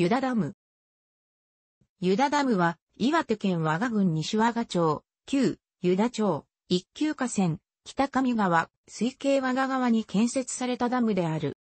ユダダム。ユダダムは、岩手県和賀郡西和賀町、旧、ユダ町、一級河川、北上川、水系和賀川に建設されたダムである。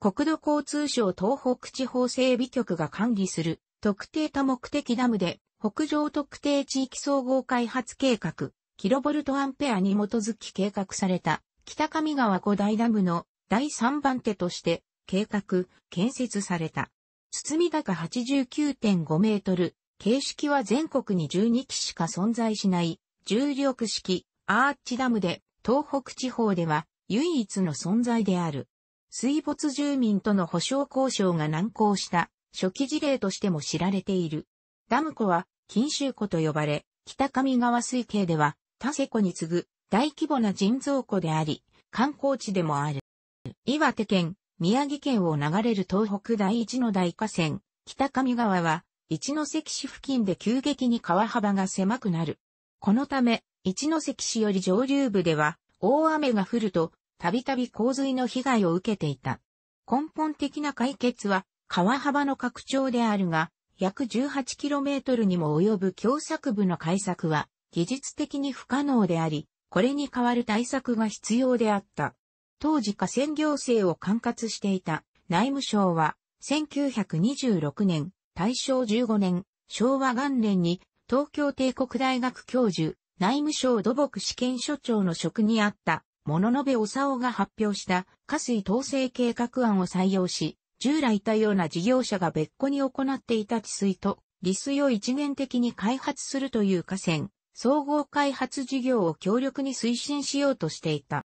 国土交通省東北地方整備局が管理する特定多目的ダムで北上特定地域総合開発計画、キロボルトアンペアに基づき計画された北上川五大ダムの第3番手として計画、建設された。包み高89.5メートル、形式は全国に12基しか存在しない、重力式、アーチダムで、東北地方では唯一の存在である。水没住民との保障交渉が難航した初期事例としても知られている。ダム湖は金州湖と呼ばれ、北上川水系では、田瀬湖に次ぐ大規模な人造湖であり、観光地でもある。岩手県宮城県を流れる東北第一の大河川、北上川は、一関市付近で急激に川幅が狭くなる。このため、一関市より上流部では、大雨が降ると、たびたび洪水の被害を受けていた。根本的な解決は、川幅の拡張であるが、約 18km にも及ぶ狭窄部の改作は、技術的に不可能であり、これに代わる対策が必要であった。当時河川行政を管轄していた内務省は、1926年、大正15年、昭和元年に、東京帝国大学教授、内務省土木試験所長の職にあった、物部おさおが発表した、河水統制計画案を採用し、従来いたような事業者が別個に行っていた治水と、利水を一元的に開発するという河川、総合開発事業を強力に推進しようとしていた。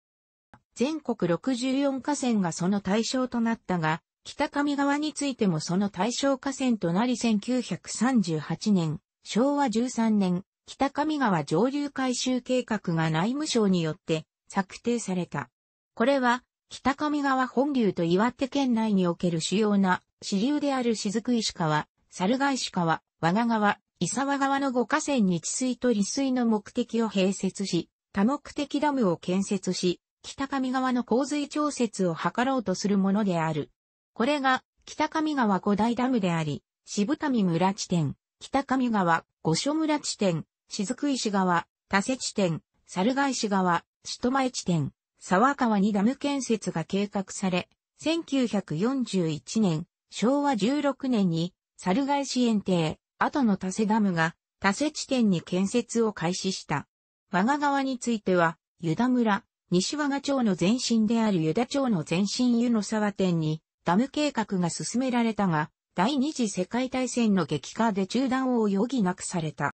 全国64河川がその対象となったが、北上川についてもその対象河川となり1938年、昭和13年、北上川上流改修計画が内務省によって策定された。これは、北上川本流と岩手県内における主要な支流である雫石川、猿ヶ石川、和賀川、伊沢川の5河川に治水と利水の目的を併設し、多目的ダムを建設し、北上川の洪水調節を図ろうとするものである。これが、北上川五大ダムであり、渋谷村地点、北上川五所村地点、雫石川、多瀬地点、猿ヶ石川、首都前地点、沢川にダム建設が計画され、1941年、昭和16年に、猿ヶ石園庭、後の多瀬ダムが、多瀬地点に建設を開始した。我が川については、湯田村、西和賀町の前身である湯田町の前身湯の沢店にダム計画が進められたが、第二次世界大戦の激化で中断を余儀なくされた。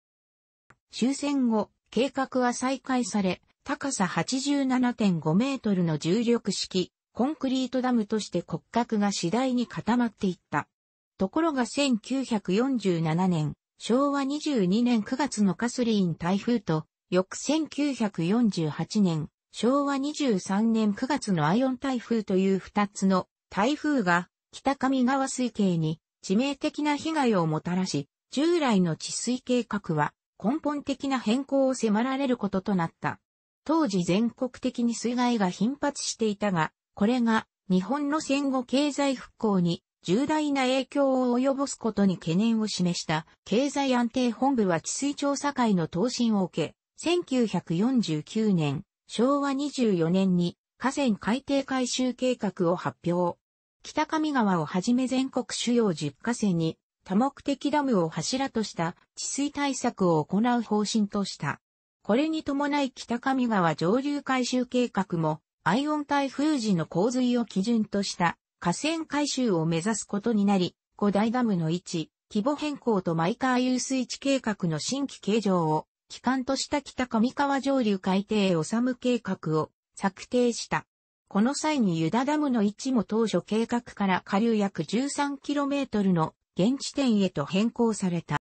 終戦後、計画は再開され、高さ87.5メートルの重力式、コンクリートダムとして骨格が次第に固まっていった。ところが1947年、昭和22年9月のカスリーン台風と、翌1948年、昭和23年9月のアイオン台風という2つの台風が北上川水系に致命的な被害をもたらし、従来の治水計画は根本的な変更を迫られることとなった。当時全国的に水害が頻発していたが、これが日本の戦後経済復興に重大な影響を及ぼすことに懸念を示した経済安定本部は治水調査会の答申を受け、1949年昭和24年に河川海底改修計画を発表。北上川をはじめ全国主要10河川に多目的ダムを柱とした治水対策を行う方針とした。これに伴い北上川上流改修計画もアイオン台風時の洪水を基準とした河川改修を目指すことになり、五大ダムの位置、規模変更とマイカー遊水地計画の新規形状を機関とした北上川上流海底へ治計画を策定した。この際にユダダムの位置も当初計画から下流約 13km の現地点へと変更された。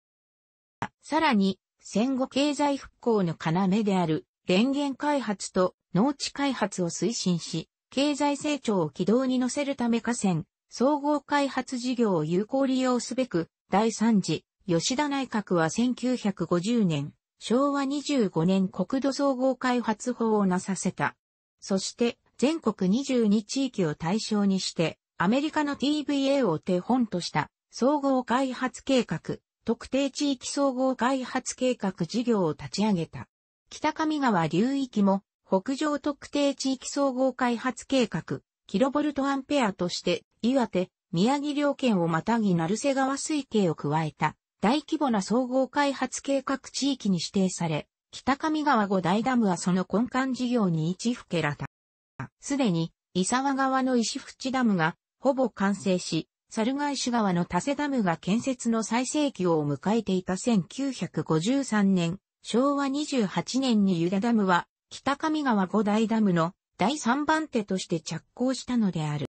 さらに、戦後経済復興の要である電源開発と農地開発を推進し、経済成長を軌道に乗せるため河川、総合開発事業を有効利用すべく、第3次、吉田内閣は1950年、昭和25年国土総合開発法をなさせた。そして、全国22地域を対象にして、アメリカの TVA を手本とした、総合開発計画、特定地域総合開発計画事業を立ち上げた。北上川流域も、北上特定地域総合開発計画、キロボルトアンペアとして、岩手、宮城両県をまたぎ鳴瀬川水系を加えた。大規模な総合開発計画地域に指定され、北上川五大ダムはその根幹事業に一付けらた。すでに、伊沢川の石淵ダムが、ほぼ完成し、猿返し川の多瀬ダムが建設の最盛期を迎えていた1953年、昭和28年に湯田ダムは、北上川五大ダムの第3番手として着工したのである。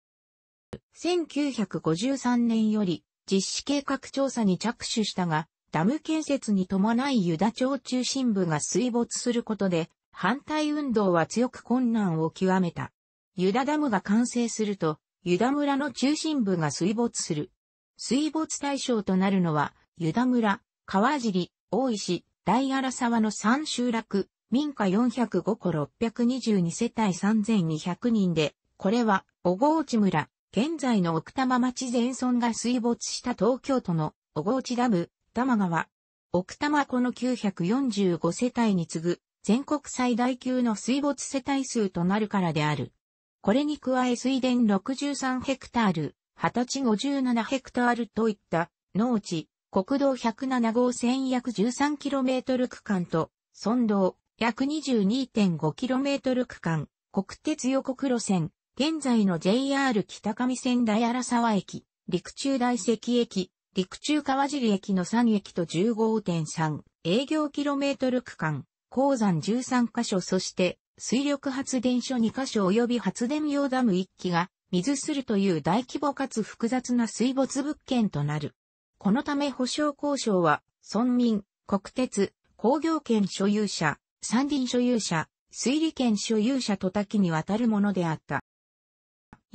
1953年より、実施計画調査に着手したが、ダム建設に伴い湯田町中心部が水没することで、反対運動は強く困難を極めた。湯田ダムが完成すると、湯田村の中心部が水没する。水没対象となるのは、湯田村、川尻、大石、大荒沢の3集落、民家405個622世帯3200人で、これは、小河内村、現在の奥多摩町全村が水没した東京都の小河内ダム、多摩川。奥多摩湖の945世帯に次ぐ全国最大級の水没世帯数となるからである。これに加え水田63ヘクタール、二十歳57ヘクタールといった農地、国道107号線約 13km 区間と、村道約 22.5km 区間、国鉄予告路線、現在の JR 北上線大荒沢駅、陸中大石駅、陸中川尻駅の3駅と15.3営業キロメートル区間、鉱山13カ所そして水力発電所2カ所及び発電用ダム1基が水するという大規模かつ複雑な水没物件となる。このため保証交渉は村民、国鉄、工業権所有者、山林所有者、水利権所有者と多岐にわたるものであった。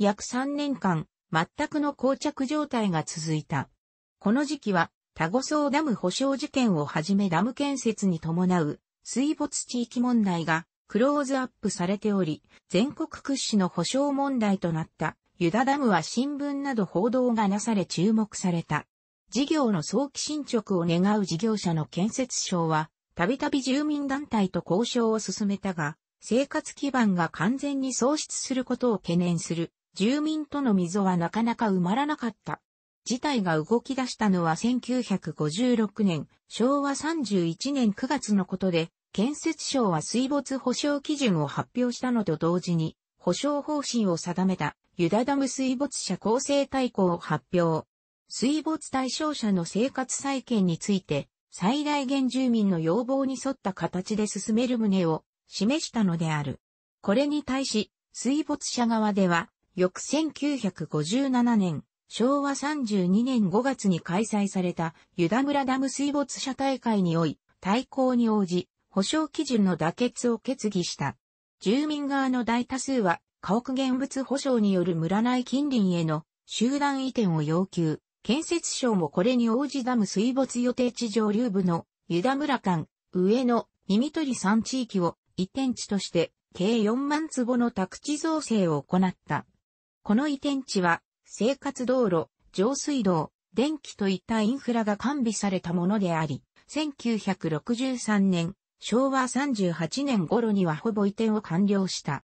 約3年間、全くの膠着状態が続いた。この時期は、タゴソーダム保証事件をはじめダム建設に伴う水没地域問題がクローズアップされており、全国屈指の保障問題となったユダダムは新聞など報道がなされ注目された。事業の早期進捗を願う事業者の建設省は、たびたび住民団体と交渉を進めたが、生活基盤が完全に喪失することを懸念する住民との溝はなかなか埋まらなかった。事態が動き出したのは1956年、昭和31年9月のことで、建設省は水没保障基準を発表したのと同時に、保障方針を定めた、ユダダム水没者構成大綱を発表。水没対象者の生活再建について、最大限住民の要望に沿った形で進める旨を示したのである。これに対し、水没者側では、翌1957年、昭和32年5月に開催されたユダ村ダム水没者大会におい、対抗に応じ、保障基準の妥結を決議した。住民側の大多数は、家屋現物保障による村内近隣への集団移転を要求。建設省もこれに応じダム水没予定地上流部のユダ村間、上野、耳取山地域を移転地として計4万坪の宅地造成を行った。この移転地は、生活道路、上水道、電気といったインフラが完備されたものであり、1963年、昭和38年頃にはほぼ移転を完了した。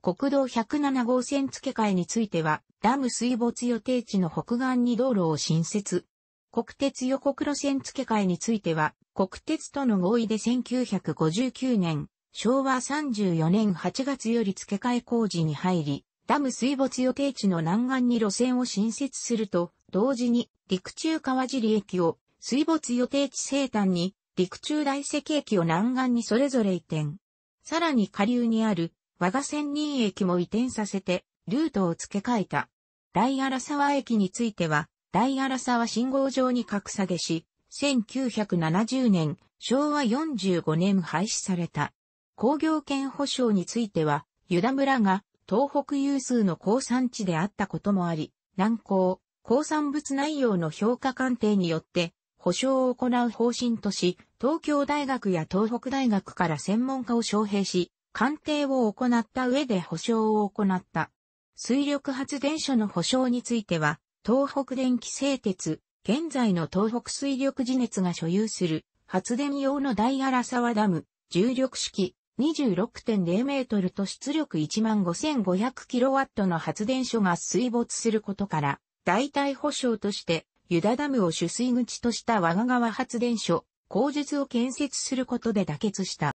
国道107号線付け替えについては、ダム水没予定地の北岸に道路を新設。国鉄予告路線付け替えについては、国鉄との合意で1959年、昭和34年8月より付け替え工事に入り、ダム水没予定地の南岸に路線を新設すると、同時に陸中川尻駅を水没予定地西端に陸中大石駅を南岸にそれぞれ移転。さらに下流にある和賀仙人駅も移転させてルートを付け替えた。大荒沢駅については大荒沢信号場に格下げし、1970年、昭和45年廃止された。工業権保障については、湯田村が東北有数の鉱産地であったこともあり、南高鉱産物内容の評価鑑定によって、保証を行う方針とし、東京大学や東北大学から専門家を招聘し、鑑定を行った上で保証を行った。水力発電所の保証については、東北電気製鉄、現在の東北水力地熱が所有する発電用の大荒沢ダム、重力式26.0メートルと出力15,500キロワットの発電所が水没することから、代替保証として、ユダダムを取水口とした我が川発電所、工術を建設することで妥結した。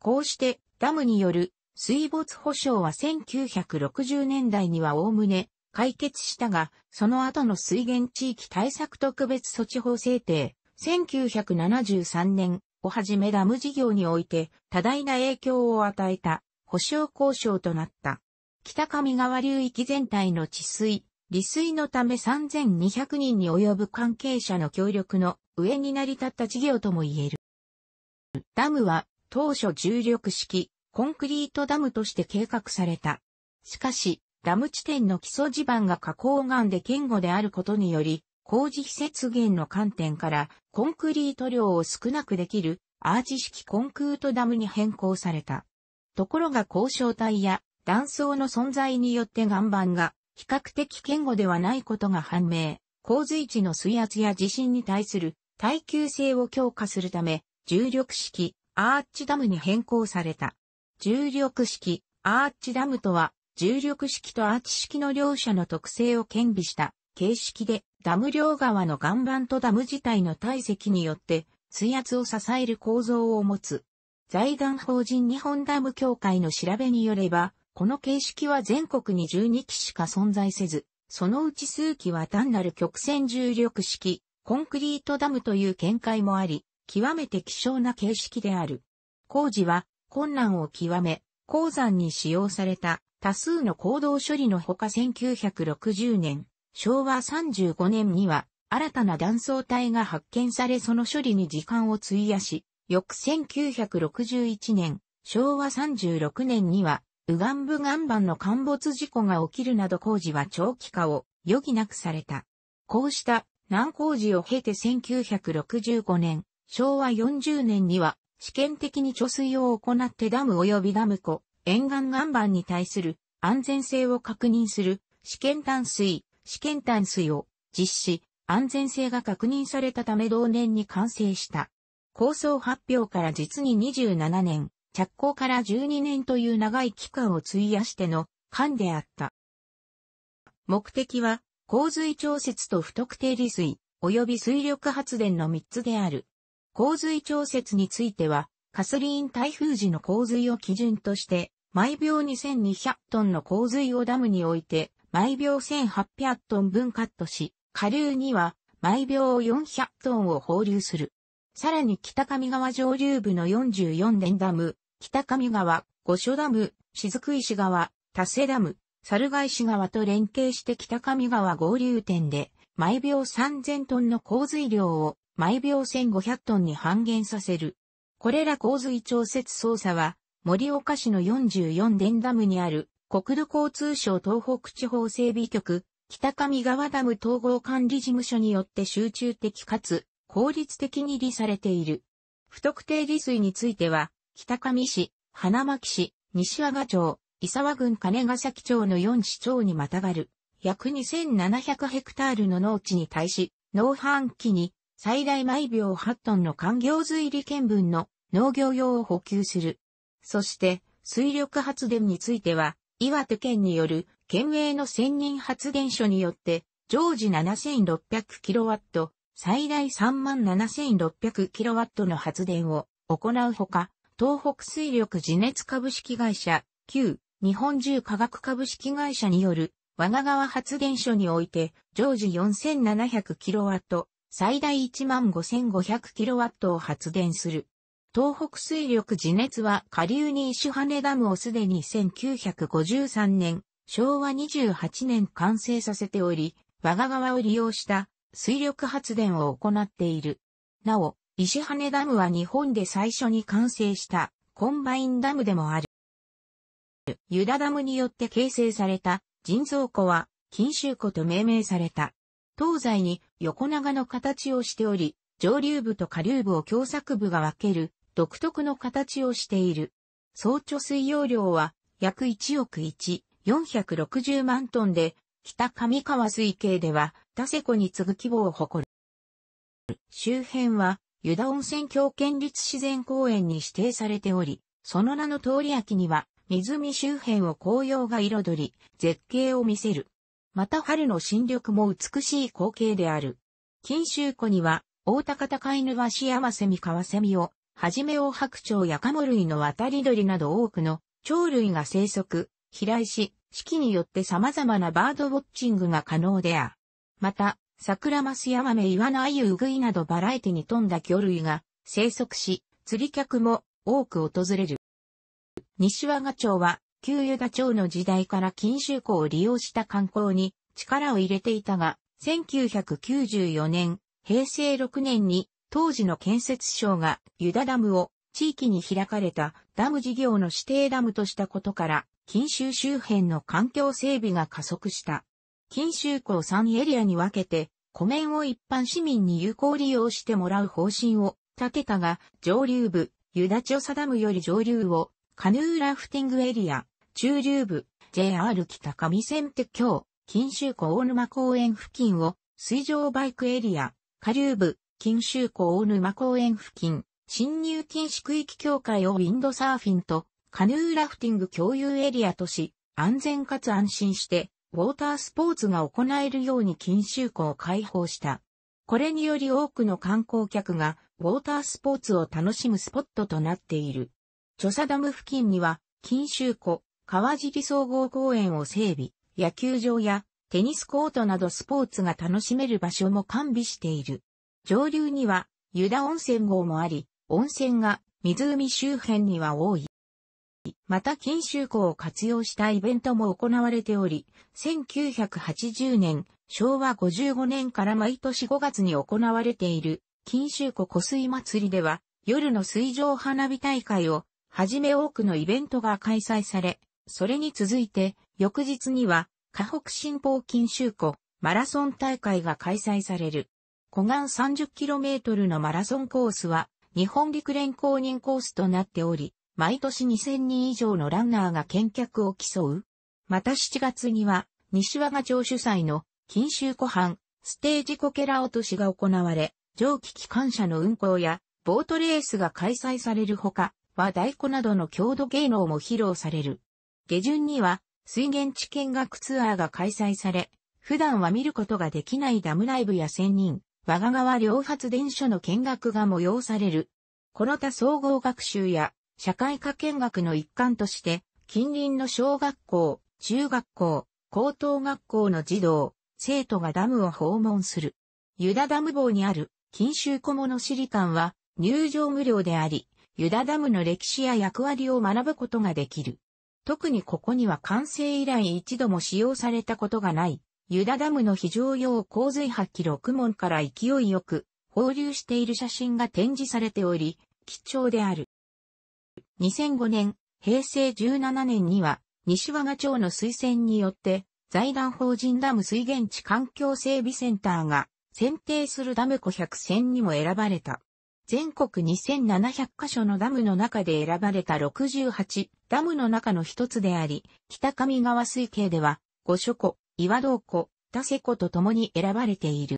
こうして、ダムによる水没保証は1960年代にはおおむね解決したが、その後の水源地域対策特別措置法制定、1973年をはじめダム事業において多大な影響を与えた保証交渉となった。北上川流域全体の治水、利水のため3200人に及ぶ関係者の協力の上に成り立った事業とも言える。ダムは当初重力式コンクリートダムとして計画された。しかし、ダム地点の基礎地盤が加工岩で堅固であることにより、工事費節減の観点から、コンクリート量を少なくできるアーチ式コンクートダムに変更された。ところが交渉体や断層の存在によって岩盤が比較的堅固ではないことが判明。洪水地の水圧や地震に対する耐久性を強化するため、重力式アーチダムに変更された。重力式アーチダムとは、重力式とアーチ式の両者の特性を兼備した形式でダム両側の岩盤とダム自体の体積によって水圧を支える構造を持つ。財団法人日本ダム協会の調べによれば、この形式は全国に12基しか存在せず、そのうち数基は単なる曲線重力式、コンクリートダムという見解もあり、極めて希少な形式である。工事は困難を極め、鉱山に使用された多数の行動処理のほか1960年、昭和35年には新たな断層帯が発見されその処理に時間を費やし、翌1961年、昭和36年には、右岸部岩盤の陥没事故が起きるなど工事は長期化を余儀なくされた。こうした難工事を経て1965年、昭和40年には試験的に貯水を行ってダム及びダム湖、沿岸岩盤に対する安全性を確認する試験淡水試験淡水を実施、安全性が確認されたため同年に完成した。構想発表から実に27年、着工から12年という長い期間を費やしての間であった。目的は、洪水調節と不特定利水、及び水力発電の3つである。洪水調節については、カスリーン台風時の洪水を基準として、毎秒2200トンの洪水をダムにおいて毎秒1800トン分カットし、下流には毎秒400トンを放流する。さらに北上川上流部の44連ダム、北上川、五所ダム、雫石川、多瀬ダム、猿ヶ石川と連携して北上川合流点で、毎秒3000トンの洪水量を毎秒1500トンに半減させる。これら洪水調節操作は、森岡市の44電ダムにある国土交通省東北地方整備局、北上川ダム統合管理事務所によって集中的かつ効率的に利されている。不特定利水については、北上市、花巻市、西和賀町、伊沢郡金ヶ崎町の4市町にまたがる、約2700ヘクタールの農地に対し、農繁期に最大毎秒8トンの環境水利見分の農業用を補給する。そして、水力発電については、岩手県による県営の専任発電所によって、常時 7600kW、最大 37600kW の発電を行うほか、東北水力地熱株式会社、旧日本重化学株式会社による和賀川発電所において、常時 4700kW、最大 15500kW を発電する東北水力地熱は下流に石羽ダムをすでに1953年、昭和28年完成させており、我が川を利用した水力発電を行っている。なお、石羽ダムは日本で最初に完成したコンバインダムでもある。ユダダムによって形成された人造湖は金州湖と命名された。東西に横長の形をしており、上流部と下流部を共作部が分ける独特の形をしている。総貯水容量は約1億1460万トンで、北上川水系では、田瀬湖に次ぐ規模を誇る。周辺は、湯田温泉郷県立自然公園に指定されており、その名の通り秋には、湖周辺を紅葉が彩り、絶景を見せる。また春の新緑も美しい光景である。錦州湖には、大高高犬は幸せマセミカセミをはじめを白鳥やカモ類の渡り鳥など多くの鳥類が生息、飛来し、四季によって様々なバードウォッチングが可能である。また、桜マスヤマメイワナアユウグイなどバラエティに富んだ魚類が生息し、釣り客も多く訪れる。西和賀町は、旧ユダ町の時代から禁酒港を利用した観光に力を入れていたが、1994年、平成6年に当時の建設省がユダダムを地域に開かれたダム事業の指定ダムとしたことから、近州周辺の環境整備が加速した。近州港3エリアに分けて、湖面を一般市民に有効利用してもらう方針を立てたが、上流部、ユダチョサダムより上流を、カヌーラフティングエリア、中流部、JR 北上線鉄橋、近州港大沼公園付近を、水上バイクエリア、下流部、錦州湖大沼公園付近、侵入禁止区域協会をウィンドサーフィンとカヌーラフティング共有エリアとし、安全かつ安心して、ウォータースポーツが行えるように禁州湖を開放した。これにより多くの観光客が、ウォータースポーツを楽しむスポットとなっている。チョサダム付近には、禁州湖、川尻総合公園を整備、野球場やテニスコートなどスポーツが楽しめる場所も完備している。上流には湯田温泉郷もあり、温泉が湖周辺には多い。また錦州湖を活用したイベントも行われており、1980年、昭和55年から毎年5月に行われている、錦州湖湖水祭りでは、夜の水上花火大会を、はじめ多くのイベントが開催され、それに続いて、翌日には、河北新報錦州湖マラソン大会が開催される。湖岸 30km のマラソンコースは、日本陸連公認コースとなっており、毎年2000人以上のランナーが見客を競う。また7月には、西和賀町主催の、近州湖畔、ステージこけら落としが行われ、蒸気機関車の運行や、ボートレースが開催されるほか、和太鼓などの郷土芸能も披露される。下旬には、水源地見学ツアーが開催され、普段は見ることができないダムライブや仙人、我が川両発電所の見学が催される。この他総合学習や社会科見学の一環として、近隣の小学校、中学校、高等学校の児童、生徒がダムを訪問する。ユダダム坊にある錦州小物資カンは入場無料であり、ユダダムの歴史や役割を学ぶことができる。特にここには完成以来一度も使用されたことがないユダダムの非常用洪水発記録門から勢いよく放流している写真が展示されており、貴重である。2005年、平成17年には、西和賀町の推薦によって、財団法人ダム水源地環境整備センターが、選定するダム湖百0 0選にも選ばれた。全国2700カ所のダムの中で選ばれた68ダムの中の一つであり、北上川水系では5諸湖、岩道湖、田瀬湖と共に選ばれている。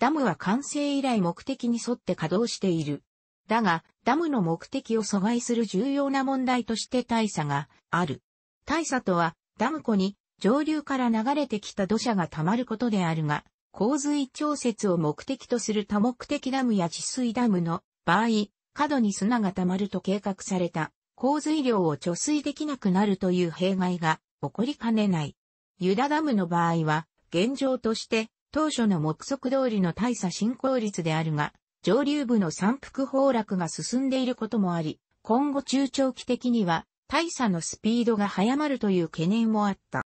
ダムは完成以来目的に沿って稼働している。だが、ダムの目的を阻害する重要な問題として大差がある。大佐とは、ダム湖に上流から流れてきた土砂が溜まることであるが、洪水調節を目的とする多目的ダムや治水ダムの場合、過度に砂が溜まると計画された洪水量を貯水できなくなるという弊害が起こりかねない。ユダダムの場合は、現状として、当初の目測通りの大差進行率であるが、上流部の山腹崩落が進んでいることもあり、今後中長期的には、大差のスピードが早まるという懸念もあった。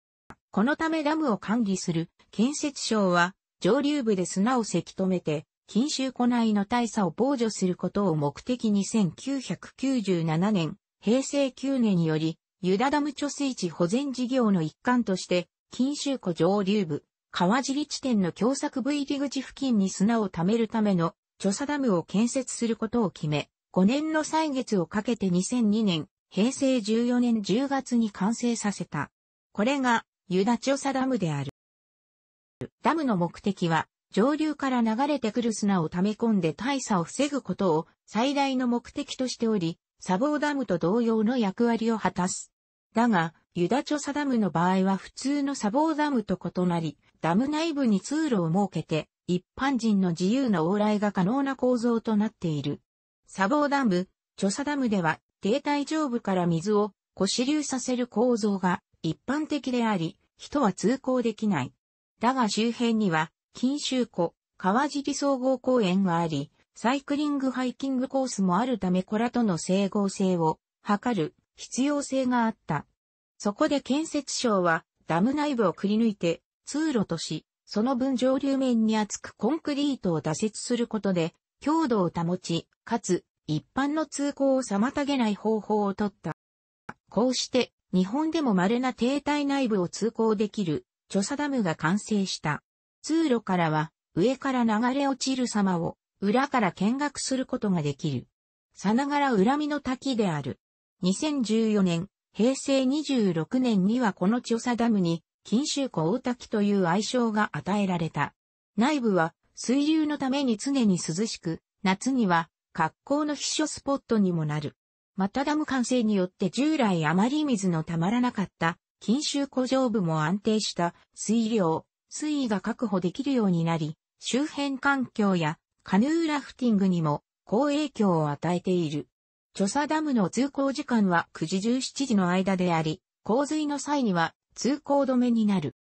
このためダムを管理する建設省は、上流部で砂をせき止めて、禁州湖内の大差を防除することを目的に1997年、平成9年によりユダダム貯水池保全事業の一環として、金州湖上流部、川尻地点の狭作部入り口付近に砂を貯めるための貯砂ダムを建設することを決め、5年の歳月をかけて2002年、平成14年10月に完成させた。これが、ユダ貯砂ダムである。ダムの目的は、上流から流れてくる砂を溜め込んで大差を防ぐことを最大の目的としており、砂防ダムと同様の役割を果たす。だが、ユダチョサダムの場合は普通の砂防ダムと異なり、ダム内部に通路を設けて、一般人の自由な往来が可能な構造となっている。砂防ダム、チョサダムでは、停体上部から水を、こ支流させる構造が一般的であり、人は通行できない。だが周辺には、金州湖、川尻総合公園があり、サイクリングハイキングコースもあるためコラとの整合性を図る必要性があった。そこで建設省はダム内部をくり抜いて通路とし、その分上流面に厚くコンクリートを打設することで強度を保ち、かつ一般の通行を妨げない方法をとった。こうして日本でも稀な停滞内部を通行できる著作ダムが完成した。通路からは上から流れ落ちる様を裏から見学することができる。さながら恨みの滝である。2014年、平成26年にはこの調査ダムに、金州湖大滝という愛称が与えられた。内部は、水流のために常に涼しく、夏には、格好の避暑スポットにもなる。またダム完成によって従来あまり水のたまらなかった、金州湖上部も安定した水量、水位が確保できるようになり、周辺環境やカヌーラフティングにも好影響を与えている。チョサダムの通行時間は9時17時の間であり、洪水の際には通行止めになる。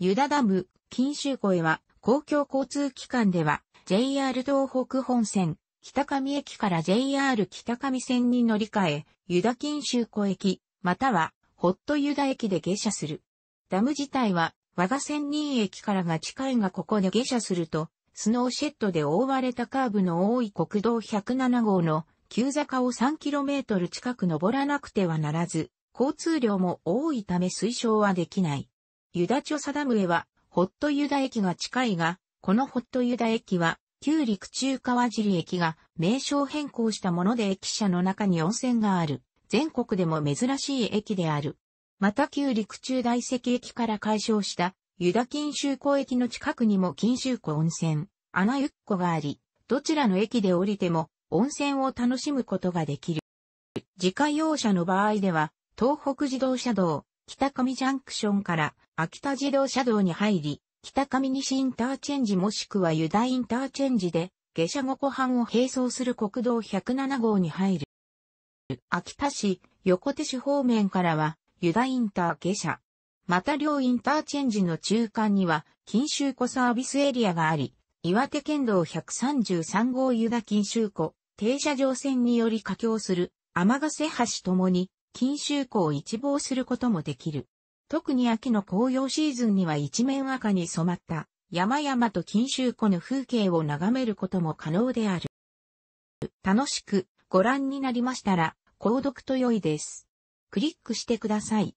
ユダダム、金州湖へは公共交通機関では JR 東北本線、北上駅から JR 北上線に乗り換え、ユダ金州湖駅、またはホットユダ駅で下車する。ダム自体は我が仙人駅からが近いがここで下車すると、スノーシェットで覆われたカーブの多い国道107号の急坂を 3km 近く登らなくてはならず、交通量も多いため推奨はできない。ユダチョサダムへは、ホットユダ駅が近いが、このホットユダ駅は、旧陸中川尻駅が名称変更したもので駅舎の中に温泉がある、全国でも珍しい駅である。また旧陸中大石駅から解消したユダ金州湖駅の近くにも金州湖温泉、穴ゆっこがあり、どちらの駅で降りても温泉を楽しむことができる。自家用車の場合では、東北自動車道、北上ジャンクションから秋田自動車道に入り、北上西インターチェンジもしくはユダインターチェンジで、下車後湖畔を並走する国道107号に入る。秋田市、横手市方面からは、ユダインター下車。また両インターチェンジの中間には、錦州湖サービスエリアがあり、岩手県道133号湯田錦州湖、停車場線により架橋する、天ヶ瀬橋ともに、金州湖を一望することもできる。特に秋の紅葉シーズンには一面赤に染まった山々と金州湖の風景を眺めることも可能である。楽しくご覧になりましたら、購読と良いです。クリックしてください。